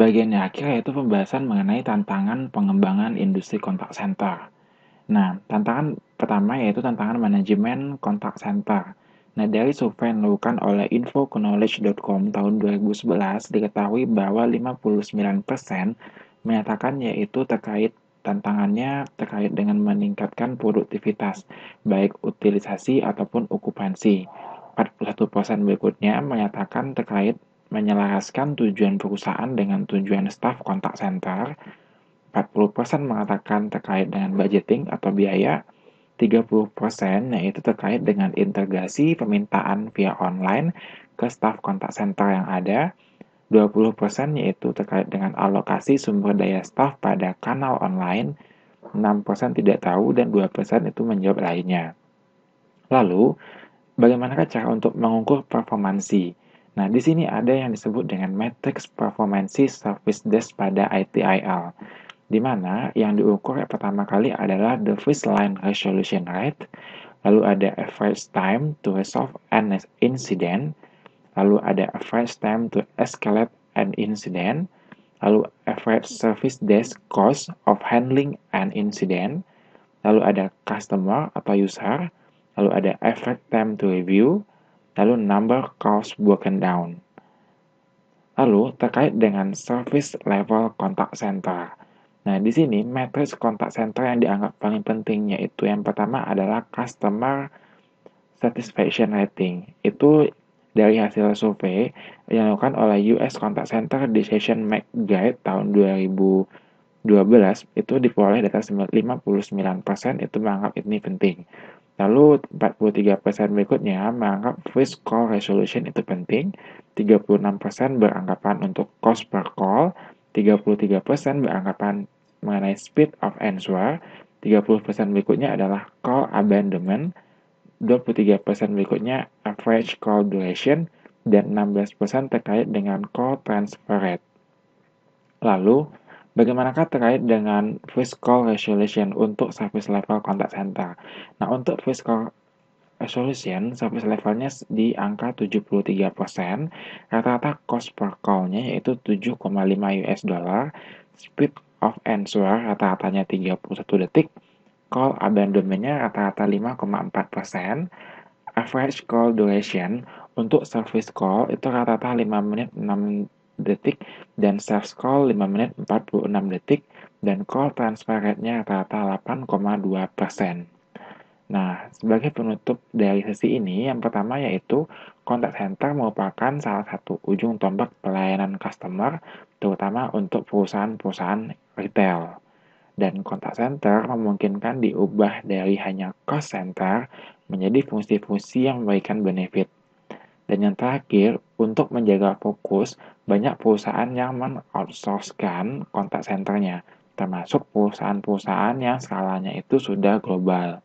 Bagian yang akhir yaitu pembahasan mengenai tantangan pengembangan industri kontak center. Nah, tantangan pertama yaitu tantangan manajemen kontak center. Nah, dari survei yang dilakukan oleh infoknowledge.com tahun 2011 diketahui bahwa 59% menyatakan yaitu terkait tantangannya terkait dengan meningkatkan produktivitas, baik utilisasi ataupun okupansi. 41% berikutnya menyatakan terkait menyelaraskan tujuan perusahaan dengan tujuan staf kontak center, 40% mengatakan terkait dengan budgeting atau biaya, 30% yaitu terkait dengan integrasi permintaan via online ke staf kontak center yang ada, 20% yaitu terkait dengan alokasi sumber daya staf pada kanal online, 6% tidak tahu dan 2% itu menjawab lainnya. Lalu, bagaimana cara untuk mengukur performansi? Nah, di sini ada yang disebut dengan Matrix Performance Service Desk pada ITIL, di mana yang diukur pertama kali adalah the first line resolution rate, lalu ada average time to resolve an incident, lalu ada average time to escalate an incident, lalu average service desk cost of handling an incident, lalu ada customer atau user, lalu ada average time to review, lalu number calls broken down. Lalu terkait dengan service level contact center. Nah, di sini matrix contact center yang dianggap paling penting yaitu yang pertama adalah customer satisfaction rating. Itu dari hasil survei yang dilakukan oleh US Contact Center Decision Make Guide tahun 2012 itu diperoleh data 59% itu menganggap ini penting. Lalu 43% berikutnya menganggap voice call resolution itu penting, 36% beranggapan untuk cost per call, 33% beranggapan mengenai speed of answer, 30% berikutnya adalah call abandonment, 23% berikutnya average call duration, dan 16% terkait dengan call transfer rate. Lalu, Bagaimanakah terkait dengan voice call resolution untuk service level contact center? Nah, untuk voice call resolution, service levelnya di angka 73%, rata-rata cost per call-nya yaitu 7,5 US dollar, speed of answer rata-ratanya 31 detik, call abandonment-nya rata-rata 5,4%, average call duration untuk service call itu rata-rata 5 menit 6 detik dan self call 5 menit 46 detik dan call transfer rate-nya rata-rata 8,2 Nah, sebagai penutup dari sesi ini, yang pertama yaitu kontak center merupakan salah satu ujung tombak pelayanan customer, terutama untuk perusahaan-perusahaan retail. Dan kontak center memungkinkan diubah dari hanya cost center menjadi fungsi-fungsi yang memberikan benefit. Dan yang terakhir, untuk menjaga fokus, banyak perusahaan yang men-outsourcekan kontak senternya, termasuk perusahaan-perusahaan yang skalanya itu sudah global.